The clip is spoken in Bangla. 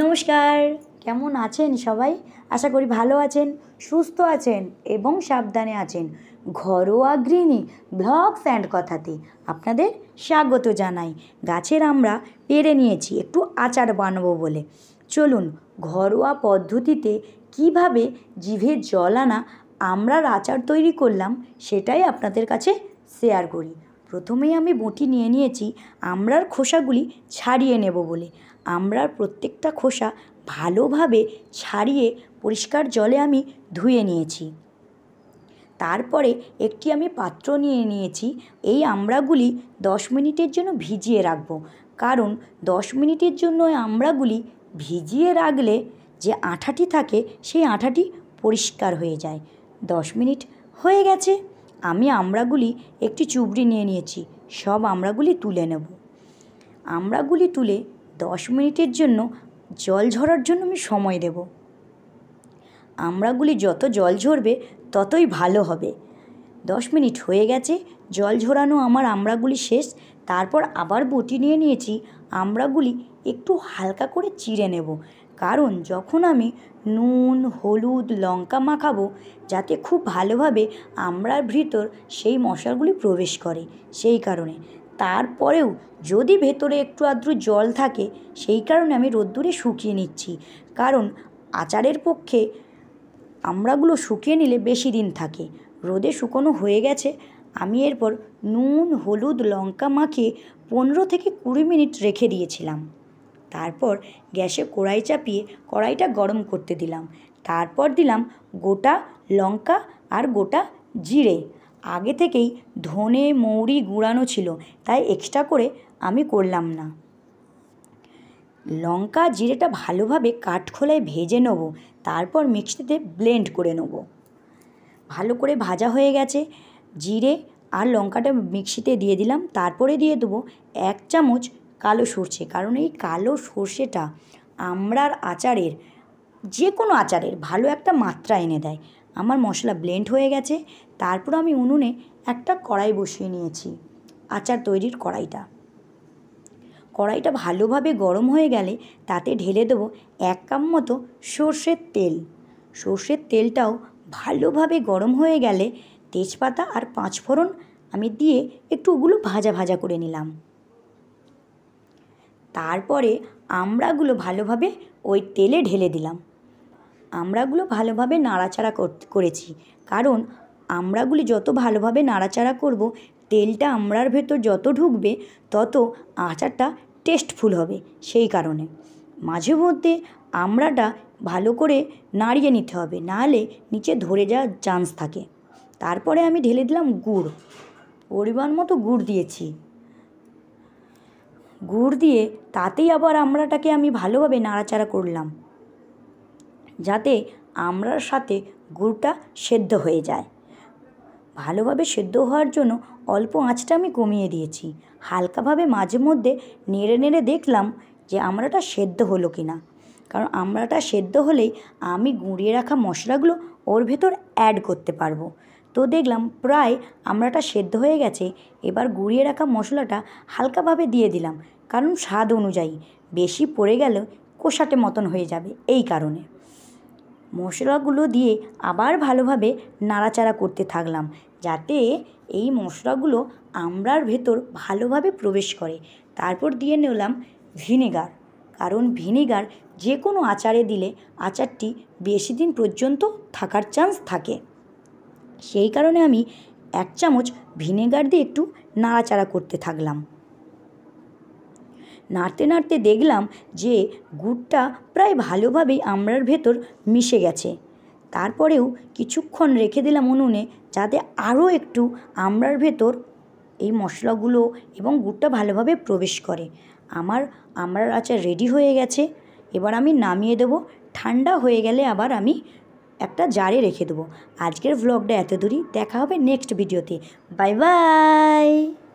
নমস্কার কেমন আছেন সবাই আশা করি ভালো আছেন সুস্থ আছেন এবং সাবধানে আছেন ঘরোয়া গৃহিণী ব্লগস অ্যান্ড কথাতে আপনাদের স্বাগত জানাই গাছের আমরা পেরে নিয়েছি একটু আচার বানাবো বলে চলুন ঘরোয়া পদ্ধতিতে কিভাবে জিভে জল আনা আমরার আচার তৈরি করলাম সেটাই আপনাদের কাছে শেয়ার করি প্রথমেই আমি বটি নিয়ে নিয়েছি আমরার খোসাগুলি ছাড়িয়ে নেব বলে আমড়ার প্রত্যেকটা খোসা ভালোভাবে ছাড়িয়ে পরিষ্কার জলে আমি ধুয়ে নিয়েছি তারপরে একটি আমি পাত্র নিয়ে নিয়েছি এই আমড়াগুলি দশ মিনিটের জন্য ভিজিয়ে রাখব কারণ দশ মিনিটের জন্য আমড়াগুলি ভিজিয়ে রাখলে যে আঠাটি থাকে সেই আঠাটি পরিষ্কার হয়ে যায় দশ মিনিট হয়ে গেছে আমি আমড়াগুলি একটি চুবড়ি নিয়ে নিয়েছি সব আমড়াগুলি তুলে নেব আমড়াগুলি তুলে দশ মিনিটের জন্য জল ঝরার জন্য আমি সময় দেব আমড়াগুলি যত জল ঝরবে ততই ভালো হবে দশ মিনিট হয়ে গেছে জল ঝরানো আমার আমড়াগুলি শেষ তারপর আবার বটি নিয়ে নিয়েছি আমরাগুলি একটু হালকা করে চিড়ে নেব কারণ যখন আমি নুন হলুদ লঙ্কা মাখাবো যাতে খুব ভালোভাবে আমড়ার ভিতর সেই মশলাগুলি প্রবেশ করে সেই কারণে তারপরেও যদি ভেতরে একটু আদ্রু জল থাকে সেই কারণে আমি রোদ্দুরে শুকিয়ে নিচ্ছি কারণ আচারের পক্ষে আমড়াগুলো শুকিয়ে নিলে বেশি দিন থাকে রোদে শুকনো হয়ে গেছে আমি এরপর নুন হলুদ লঙ্কা মাখিয়ে পনেরো থেকে কুড়ি মিনিট রেখে দিয়েছিলাম তারপর গ্যাসে কড়াই চাপিয়ে কড়াইটা গরম করতে দিলাম তারপর দিলাম গোটা লঙ্কা আর গোটা জিরে আগে থেকেই ধনে মৌরি গুঁড়ানো ছিল তাই এক্সট্রা করে আমি করলাম না লঙ্কা জিরেটা ভালোভাবে কাঠখোলায় ভেজে নেব তারপর মিক্সিতে ব্লেন্ড করে নেব ভালো করে ভাজা হয়ে গেছে জিরে আর লঙ্কাটা মিক্সিতে দিয়ে দিলাম তারপরে দিয়ে দেবো এক চামচ কালো সর্ষে কারণ এই কালো সর্ষেটা আমরার আচারের যে কোনো আচারের ভালো একটা মাত্রা এনে দেয় আমার মশলা ব্লেন্ড হয়ে গেছে তারপর আমি উনুনে একটা কড়াই বসিয়ে নিয়েছি আচার তৈরির কড়াইটা কড়াইটা ভালোভাবে গরম হয়ে গেলে তাতে ঢেলে দেবো এক কাপ মতো সর্ষের তেল সর্ষের তেলটাও ভালোভাবে গরম হয়ে গেলে তেজপাতা আর পাঁচফোড়ন আমি দিয়ে একটু ওগুলো ভাজা ভাজা করে নিলাম তারপরে আমড়াগুলো ভালোভাবে ওই তেলে ঢেলে দিলাম আমরাগুলো ভালোভাবে নাড়াচাড়া করেছি কারণ আমরাগুলি যত ভালোভাবে নাড়াচাড়া করব তেলটা আমরার ভেতর যত ঢুকবে তত আচারটা টেস্টফুল হবে সেই কারণে মাঝে মধ্যে আমড়াটা ভালো করে নাড়িয়ে নিতে হবে নাহলে নিচে ধরে যাওয়ার চান্স থাকে তারপরে আমি ঢেলে দিলাম গুড় পরিমাণ মতো গুড় দিয়েছি গুড় দিয়ে তাতেই আবার আমড়াটাকে আমি ভালোভাবে নাড়াচাড়া করলাম যাতে আমড়ার সাথে গুড়টা সেদ্ধ হয়ে যায় ভালোভাবে সেদ্ধ হওয়ার জন্য অল্প আঁচটা আমি কমিয়ে দিয়েছি হালকাভাবে মাঝে মধ্যে নেড়ে নেড়ে দেখলাম যে আমড়াটা সেদ্ধ হলো কি না কারণ আমরাটা সেদ্ধ হলেই আমি গুঁড়িয়ে রাখা মশলাগুলো ওর ভেতর অ্যাড করতে পারবো তো দেখলাম প্রায় আমড়াটা সেদ্ধ হয়ে গেছে এবার গুঁড়িয়ে রাখা মশলাটা হালকাভাবে দিয়ে দিলাম কারণ স্বাদ অনুযায়ী বেশি পড়ে গেলে কোষাটে মতন হয়ে যাবে এই কারণে মশলাগুলো দিয়ে আবার ভালোভাবে নাড়াচাড়া করতে থাকলাম যাতে এই মশলাগুলো আমড়ার ভেতর ভালোভাবে প্রবেশ করে তারপর দিয়ে নিলাম ভিনেগার কারণ ভিনেগার যে কোনো আচারে দিলে আচারটি বেশি দিন পর্যন্ত থাকার চান্স থাকে সেই কারণে আমি এক চামচ ভিনেগার দিয়ে একটু নাড়াচাড়া করতে থাকলাম নাড়তে নাড়তে দেখলাম যে গুড়টা প্রায় ভালোভাবেই আমড়ার ভেতর মিশে গেছে তারপরেও কিছুক্ষণ রেখে দিলাম উনুনে যাতে আরও একটু আমড়ার ভেতর এই মশলাগুলো এবং গুড়টা ভালোভাবে প্রবেশ করে আমার আমড়ার আচার রেডি হয়ে গেছে এবার আমি নামিয়ে দেব ঠান্ডা হয়ে গেলে আবার আমি একটা জারে রেখে দেবো আজকের ভ্লগটা এত দূরই দেখা হবে নেক্সট ভিডিওতে বাই বাই